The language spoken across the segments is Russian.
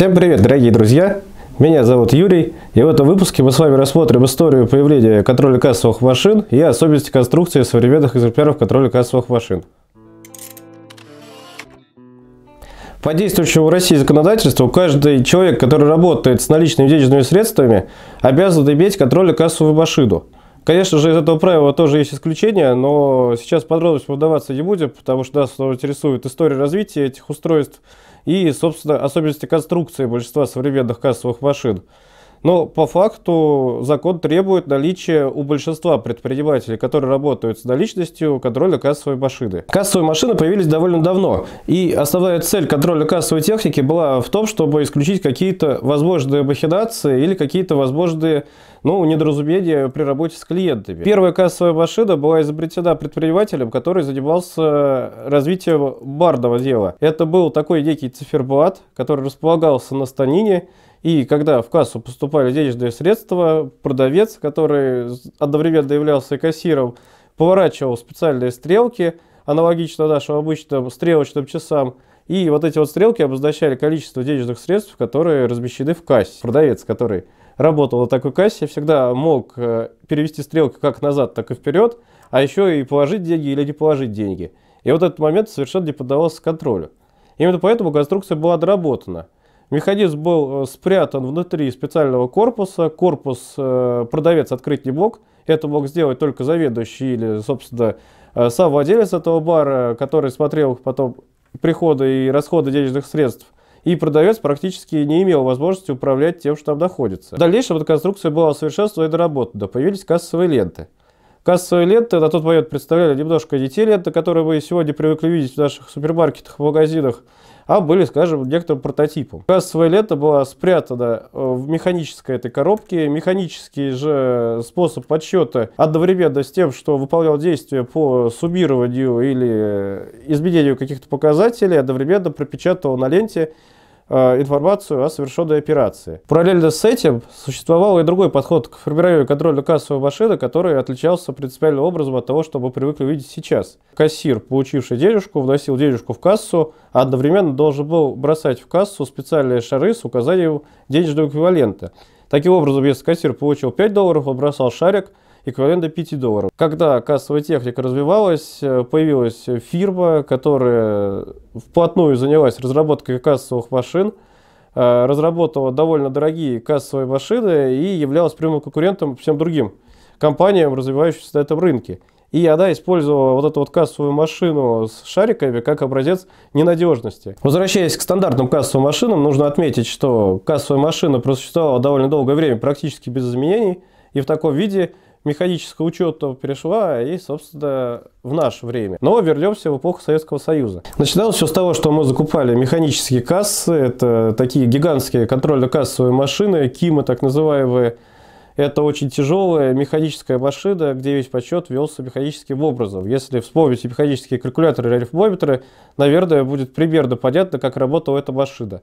Всем привет, дорогие друзья! Меня зовут Юрий, и в этом выпуске мы с вами рассмотрим историю появления контроля кассовых машин и особенности конструкции современных экземпляров контроля кассовых машин. По действующему в России законодательству, каждый человек, который работает с наличными денежными средствами, обязан иметь контроль кассовую машину – Конечно же, из этого правила тоже есть исключения, но сейчас подробности подаваться не будем, потому что нас интересует история развития этих устройств и, собственно, особенности конструкции большинства современных кассовых машин. Но по факту закон требует наличия у большинства предпринимателей, которые работают с наличностью, контроля кассовой машины. Кассовые машины появились довольно давно, и основная цель контроля кассовой техники была в том, чтобы исключить какие-то возможные махинации или какие-то возможные ну, недоразумения при работе с клиентами. Первая кассовая машина была изобретена предпринимателем, который занимался развитием барного дела. Это был такой некий циферблат, который располагался на станине, и когда в кассу поступали денежные средства, продавец, который одновременно являлся и кассиром, поворачивал специальные стрелки, аналогично нашим обычным стрелочным часам, и вот эти вот стрелки обозначали количество денежных средств, которые размещены в кассе. Продавец, который работал на такой кассе, всегда мог э, перевести стрелки как назад, так и вперед, а еще и положить деньги или не положить деньги. И вот этот момент совершенно не поддавался контролю. Именно поэтому конструкция была доработана – Механизм был э, спрятан внутри специального корпуса. Корпус э, продавец открыть не мог. Это мог сделать только заведующий или, собственно, э, сам владелец этого бара, который смотрел потом приходы и расходы денежных средств. И продавец практически не имел возможности управлять тем, что там находится. В дальнейшем конструкция была совершенствована и доработана. Появились кассовые ленты – Кассовое лето – это тот поет, представляли немножко не те лето, которые мы сегодня привыкли видеть в наших супермаркетах, в магазинах, а были, скажем, некоторым прототипом. Кассовое лето было спрятано э, в механической этой коробке. Механический же способ подсчета одновременно с тем, что выполнял действия по суммированию или э, изменению каких-то показателей, одновременно пропечатывал на ленте Э, информацию о совершенной операции. Параллельно с этим существовал и другой подход к формированию контрольно кассовой машины, который отличался принципиальным образом от того, что мы привыкли видеть сейчас. Кассир, получивший денежку, вносил денежку в кассу, а одновременно должен был бросать в кассу специальные шары с указанием денежного эквивалента. Таким образом, если кассир получил 5 долларов, он бросал шарик – эквивалента до 5 долларов. Когда кассовая техника развивалась, э, появилась фирма, которая вплотную занялась разработкой кассовых машин, э, разработала довольно дорогие кассовые машины и являлась прямым конкурентом всем другим компаниям, развивающимся на этом рынке. И она использовала вот эту вот кассовую машину с шариками как образец ненадежности. Возвращаясь к стандартным кассовым машинам, нужно отметить, что кассовая машина просуществовала довольно долгое время практически без изменений. И в таком виде механического учета перешла и, собственно, в наше время. Но вернемся в эпоху Советского Союза. Начиналось все с того, что мы закупали механические кассы. Это такие гигантские контрольно-кассовые машины, кимы так называемые. Это очень тяжелая механическая машина, где весь подсчет велся механическим образом. Если вспомните механические калькуляторы и рельфбометры, наверное, будет примерно понятно, как работала эта машина.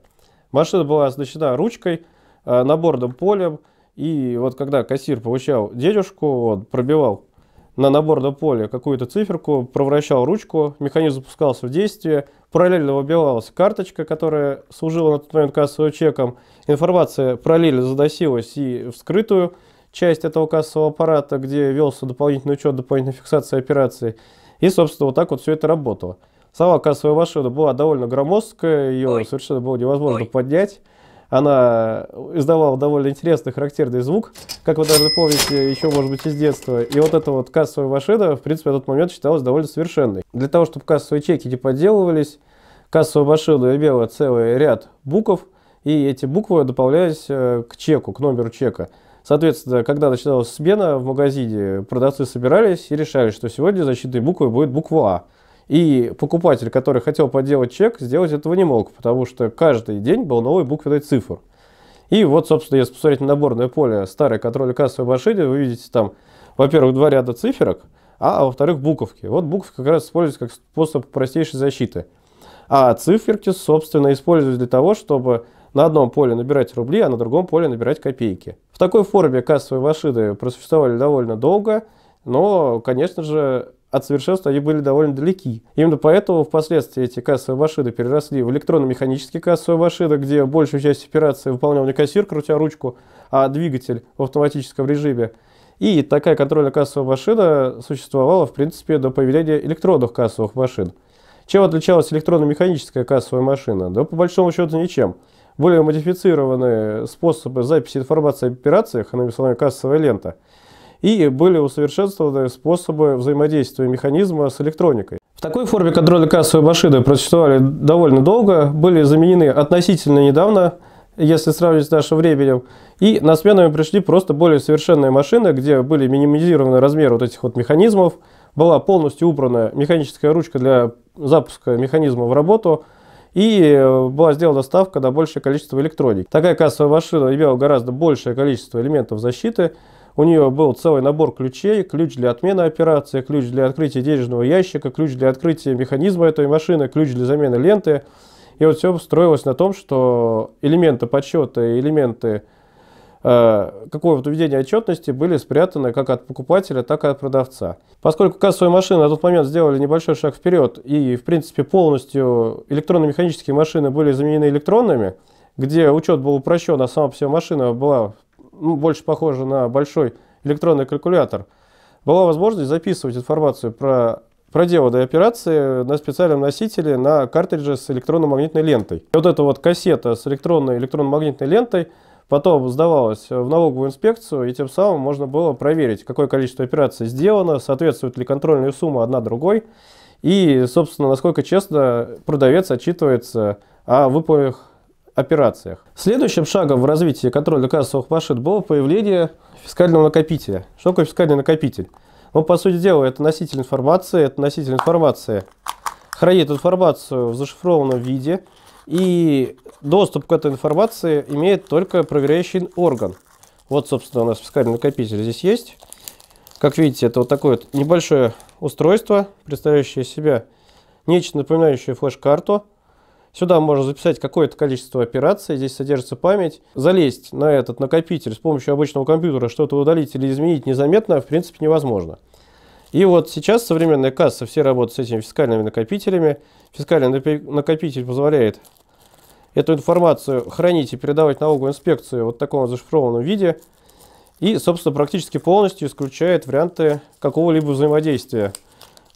Машина была оснащена ручкой, а, наборным полем, и вот когда кассир получал денежку, вот, пробивал на набор до поля какую-то циферку, проворачал ручку, механизм запускался в действие, параллельно выбивалась карточка, которая служила на тот момент кассовым чеком, информация параллельно заносилась и вскрытую часть этого кассового аппарата, где велся дополнительный учет, дополнительная фиксация операции, И, собственно, вот так вот все это работало. Сама кассовая машина была довольно громоздкая, ее Ой. совершенно было невозможно Ой. поднять она издавала довольно интересный характерный звук, как вы даже помните еще, может быть, из детства. И вот эта вот кассовая машина, в принципе, на тот момент считалась довольно совершенной. Для того, чтобы кассовые чеки не подделывались, кассовая машина имела целый ряд букв, и эти буквы добавлялись э, к чеку, к номеру чека. Соответственно, когда начиналась смена в магазине, продавцы собирались и решали, что сегодня защитной буквой будет буква А. И покупатель, который хотел подделать чек, сделать этого не мог, потому что каждый день был новый буквенный цифр. И вот, собственно, если посмотреть на наборное поле старой контрольно-кассовой машины, вы видите там, во-первых, два ряда циферок, а, а во-вторых, буковки. Вот буковки как раз используются как способ простейшей защиты. А циферки, собственно, используются для того, чтобы на одном поле набирать рубли, а на другом поле набирать копейки. В такой форме кассовые машины просуществовали довольно долго, но, конечно же, от совершенства они были довольно далеки. Именно поэтому впоследствии эти кассовые машины переросли в электронно-механические кассовые машины, где большую часть операции выполнял не кассир, крутя ручку, а двигатель в автоматическом режиме. И такая контрольно-кассовая машина существовала, в принципе, до появления электронных кассовых машин. Чем отличалась электронно-механическая кассовая машина? Да, по большому счету, ничем. Более модифицированные способы записи информации об операциях, она словами кассовая лента – и были усовершенствованы способы взаимодействия механизма с электроникой. В такой форме контроля кассовой машины просуществовали довольно долго, были заменены относительно недавно, если сравнивать с нашим временем, и на смену им пришли просто более совершенные машины, где были минимизированы размеры вот этих вот механизмов, была полностью убрана механическая ручка для запуска механизма в работу, и э, была сделана ставка на большее количество электроники. Такая кассовая машина имела гораздо большее количество элементов защиты, у нее был целый набор ключей, ключ для отмены операции, ключ для открытия денежного ящика, ключ для открытия механизма этой машины, ключ для замены ленты. И вот все строилось на том, что элементы подсчета и элементы э, какого-то введения отчетности были спрятаны как от покупателя, так и от продавца. Поскольку кассовые машины на тот момент сделали небольшой шаг вперед и, в принципе, полностью электронно-механические машины были заменены электронными, где учет был упрощен, а сама вся машина была ну, больше похоже на большой электронный калькулятор, была возможность записывать информацию про проделанные операции на специальном носителе на картридже с электронно-магнитной лентой. И вот эта вот кассета с электронной электронно-магнитной лентой потом сдавалась в налоговую инспекцию, и тем самым можно было проверить, какое количество операций сделано, соответствует ли контрольная сумма одна другой, и, собственно, насколько честно продавец отчитывается о выполненных операциях. Следующим шагом в развитии контроля кассовых машин было появление фискального накопителя. Что такое фискальный накопитель? Он, ну, по сути дела, это носитель информации, это носитель информации хранит информацию в зашифрованном виде, и доступ к этой информации имеет только проверяющий орган. Вот, собственно, у нас фискальный накопитель здесь есть. Как видите, это вот такое вот небольшое устройство, представляющее себя нечто напоминающее флеш-карту, Сюда можно записать какое-то количество операций, здесь содержится память. Залезть на этот накопитель с помощью обычного компьютера, что-то удалить или изменить незаметно, в принципе, невозможно. И вот сейчас современная касса, все работают с этими фискальными накопителями. Фискальный накопитель позволяет эту информацию хранить и передавать налоговую инспекцию вот в таком зашифрованном виде. И, собственно, практически полностью исключает варианты какого-либо взаимодействия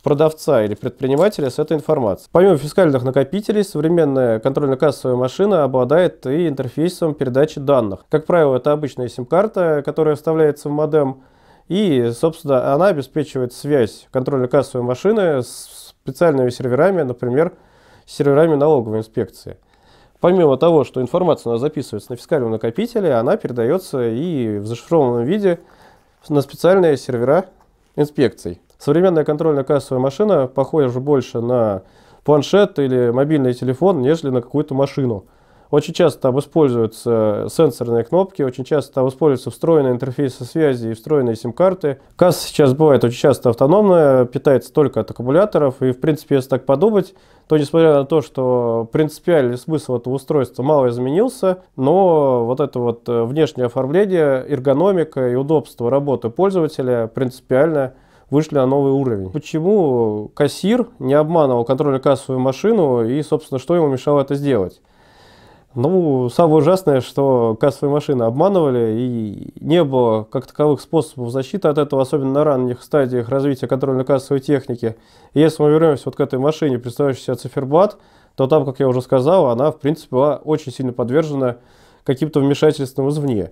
продавца или предпринимателя с этой информацией. Помимо фискальных накопителей, современная контрольно-кассовая машина обладает и интерфейсом передачи данных. Как правило, это обычная сим-карта, которая вставляется в модем, и, собственно, она обеспечивает связь контрольно-кассовой машины с специальными серверами, например, с серверами налоговой инспекции. Помимо того, что информация у нас записывается на фискальном накопителе, она передается и в зашифрованном виде на специальные сервера инспекций. Современная контрольно-кассовая машина похожа больше на планшет или мобильный телефон, нежели на какую-то машину. Очень часто там используются сенсорные кнопки, очень часто там используются встроенные интерфейсы связи и встроенные сим-карты. Касса сейчас бывает очень часто автономная, питается только от аккумуляторов, и, в принципе, если так подумать, то несмотря на то, что принципиальный смысл этого устройства мало изменился, но вот это вот э, внешнее оформление, эргономика и удобство работы пользователя принципиально вышли на новый уровень. Почему кассир не обманывал контрольно-кассовую машину и, собственно, что ему мешало это сделать? Ну, самое ужасное, что кассовые машины обманывали, и не было как таковых способов защиты от этого, особенно на ранних стадиях развития контрольно-кассовой техники. И если мы вернемся вот к этой машине, представляющей себя циферблат, то там, как я уже сказал, она, в принципе, была очень сильно подвержена каким-то вмешательствам извне.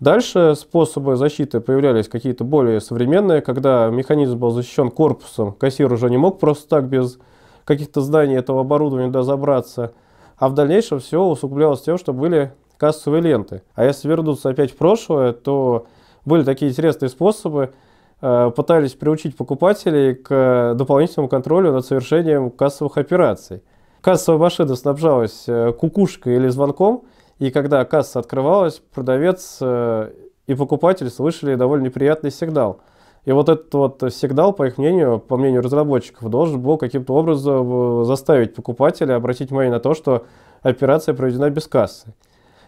Дальше способы защиты появлялись какие-то более современные, когда механизм был защищен корпусом, кассир уже не мог просто так без каких-то знаний этого оборудования туда забраться – а в дальнейшем все усугублялось тем, что были кассовые ленты. А если вернуться опять в прошлое, то были такие интересные способы, э, пытались приучить покупателей к дополнительному контролю над совершением кассовых операций. Кассовая машина снабжалась э, кукушкой или звонком, и когда касса открывалась, продавец э, и покупатель слышали довольно неприятный сигнал – и вот этот вот сигнал, по их мнению, по мнению разработчиков, должен был каким-то образом э, заставить покупателя обратить внимание на то, что операция проведена без кассы.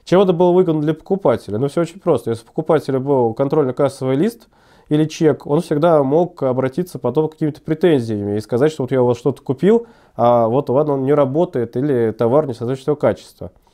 Чем это было выгодно для покупателя? Ну, все очень просто. Если у покупателя был контрольно-кассовый лист или чек, он всегда мог обратиться потом к какими-то претензиями и сказать, что вот я у вас что-то купил, а вот ладно, он не работает или товар не соответствует качества. качеству.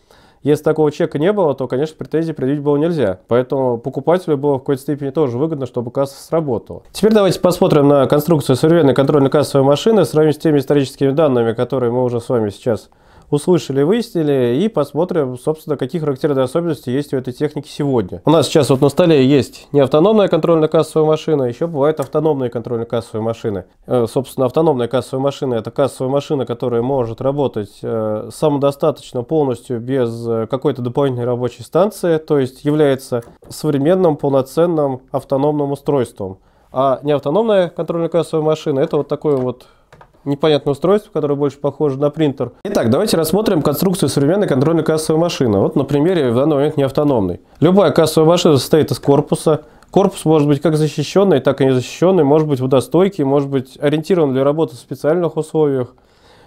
Если такого чека не было, то, конечно, претензий предъявить было нельзя. Поэтому покупателю было в какой-то степени тоже выгодно, чтобы касса сработала. Теперь давайте посмотрим на конструкцию современной контрольной кассовой машины, сравним с теми историческими данными, которые мы уже с вами сейчас услышали, выяснили и посмотрим, собственно, какие характерные особенности есть у этой техники сегодня. У нас сейчас вот на столе есть не автономная контрольно-кассовая машина, еще бывают автономные контрольно-кассовые машины. Э, собственно, автономная кассовая машина – это кассовая машина, которая может работать э, самодостаточно полностью без э, какой-то дополнительной рабочей станции, то есть является современным полноценным автономным устройством. А неавтономная контрольно-кассовая машина – это вот такое вот непонятное устройство, которое больше похоже на принтер. Итак, давайте рассмотрим конструкцию современной контрольной кассовой машины. Вот на примере в данный момент не автономной. Любая кассовая машина состоит из корпуса. Корпус может быть как защищенный, так и незащищенный, может быть водостойкий, может быть ориентирован для работы в специальных условиях.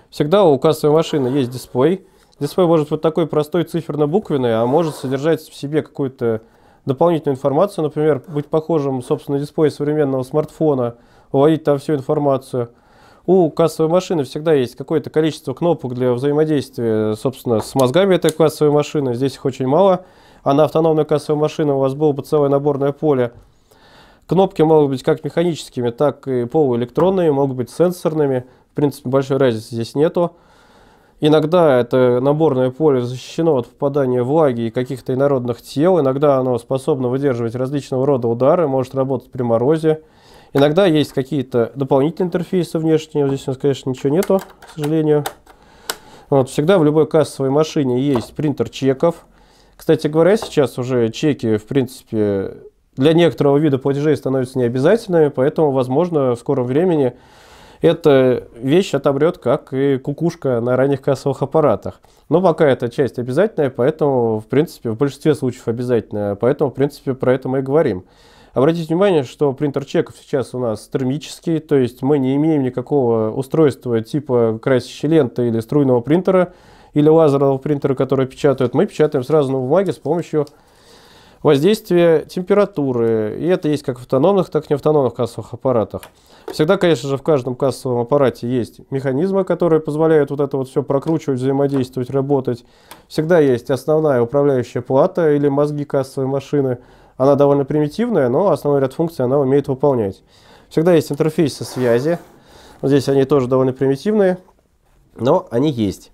Всегда у кассовой машины есть дисплей. Дисплей может быть вот такой простой циферно-буквенный, а может содержать в себе какую-то дополнительную информацию, например, быть похожим, собственно, на дисплей современного смартфона, выводить там всю информацию – у кассовой машины всегда есть какое-то количество кнопок для взаимодействия, собственно, с мозгами этой кассовой машины. Здесь их очень мало. А на автономную кассовую машину у вас было бы целое наборное поле. Кнопки могут быть как механическими, так и полуэлектронными, могут быть сенсорными. В принципе, большой разницы здесь нету. Иногда это наборное поле защищено от попадания влаги и каких-то инородных тел. Иногда оно способно выдерживать различного рода удары, может работать при морозе. Иногда есть какие-то дополнительные интерфейсы внешние. Здесь у нас, конечно, ничего нету, к сожалению. Вот, всегда в любой кассовой машине есть принтер чеков. Кстати говоря, сейчас уже чеки, в принципе, для некоторого вида платежей становятся необязательными, поэтому, возможно, в скором времени эта вещь отобрет, как и кукушка на ранних кассовых аппаратах. Но пока эта часть обязательная, поэтому, в принципе, в большинстве случаев обязательная, поэтому, в принципе, про это мы и говорим. Обратите внимание, что принтер чеков сейчас у нас термический, то есть мы не имеем никакого устройства типа красящей ленты или струйного принтера, или лазерного принтера, который печатают. Мы печатаем сразу на бумаге с помощью воздействия температуры. И это есть как в автономных, так и в неавтономных кассовых аппаратах. Всегда, конечно же, в каждом кассовом аппарате есть механизмы, которые позволяют вот это вот все прокручивать, взаимодействовать, работать. Всегда есть основная управляющая плата или мозги кассовой машины – она довольно примитивная, но основной ряд функций она умеет выполнять. Всегда есть интерфейс со связи. Здесь они тоже довольно примитивные, но они есть.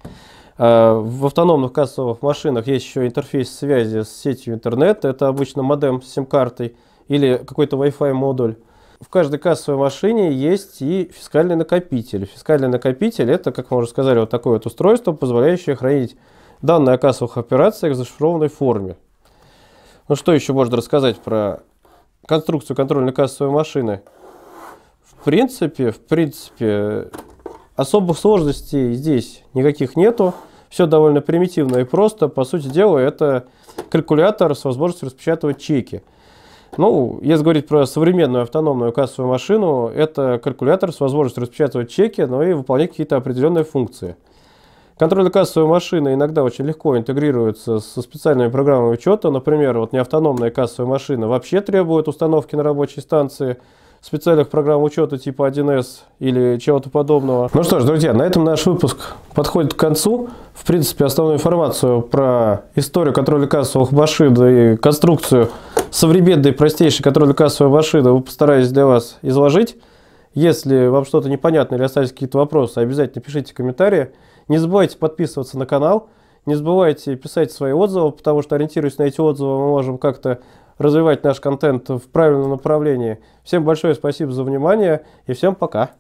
А, в автономных кассовых машинах есть еще интерфейс связи с сетью интернет. Это обычно модем с сим-картой или какой-то Wi-Fi модуль. В каждой кассовой машине есть и фискальный накопитель. Фискальный накопитель это, как мы уже сказали, вот такое вот устройство, позволяющее хранить данные о кассовых операциях в зашифрованной форме. Ну что еще можно рассказать про конструкцию контрольно-кассовой машины? В принципе, в принципе, особых сложностей здесь никаких нету. Все довольно примитивно и просто. По сути дела, это калькулятор с возможностью распечатывать чеки. Ну, если говорить про современную автономную кассовую машину, это калькулятор с возможностью распечатывать чеки, но и выполнять какие-то определенные функции контрольно кассовая машина иногда очень легко интегрируется со специальными программами учета. Например, вот неавтономная кассовая машина вообще требует установки на рабочей станции специальных программ учета типа 1С или чего-то подобного. Ну что ж, друзья, на этом наш выпуск подходит к концу. В принципе, основную информацию про историю контроля кассовых машин и конструкцию современной простейшей контроля кассовой машины вы постараюсь для вас изложить. Если вам что-то непонятно или остались какие-то вопросы, обязательно пишите комментарии. Не забывайте подписываться на канал, не забывайте писать свои отзывы, потому что ориентируясь на эти отзывы, мы можем как-то развивать наш контент в правильном направлении. Всем большое спасибо за внимание и всем пока!